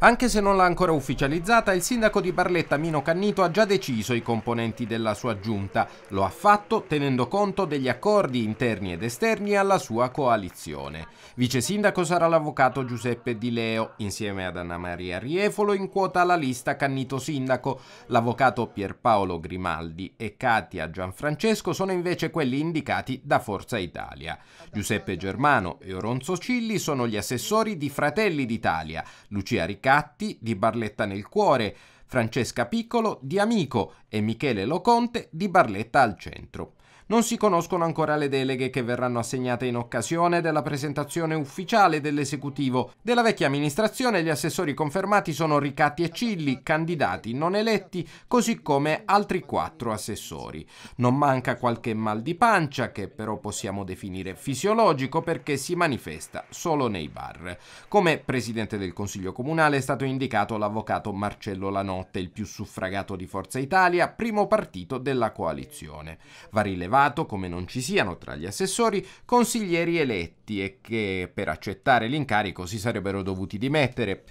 Anche se non l'ha ancora ufficializzata, il sindaco di Barletta Mino Cannito ha già deciso i componenti della sua giunta. Lo ha fatto tenendo conto degli accordi interni ed esterni alla sua coalizione. Vice sindaco sarà l'avvocato Giuseppe Di Leo, insieme ad Anna Maria Riefolo in quota alla lista Cannito sindaco. L'avvocato Pierpaolo Grimaldi e Katia Gianfrancesco sono invece quelli indicati da Forza Italia. Giuseppe Germano e Oronzo Cilli sono gli assessori di Fratelli d'Italia. Lucia Riccardo Gatti di Barletta nel cuore, Francesca Piccolo di Amico e Michele Loconte di Barletta al centro. Non si conoscono ancora le deleghe che verranno assegnate in occasione della presentazione ufficiale dell'esecutivo. Della vecchia amministrazione gli assessori confermati sono Ricatti e Cilli, candidati non eletti, così come altri quattro assessori. Non manca qualche mal di pancia, che però possiamo definire fisiologico perché si manifesta solo nei bar. Come presidente del Consiglio Comunale è stato indicato l'avvocato Marcello Lanotte, il più suffragato di Forza Italia, primo partito della coalizione. Va rilevato osservato come non ci siano tra gli assessori consiglieri eletti e che per accettare l'incarico si sarebbero dovuti dimettere.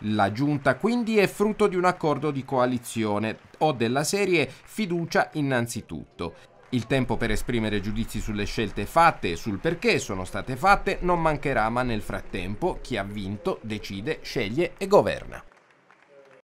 La giunta quindi è frutto di un accordo di coalizione o della serie fiducia innanzitutto. Il tempo per esprimere giudizi sulle scelte fatte e sul perché sono state fatte non mancherà, ma nel frattempo chi ha vinto decide, sceglie e governa.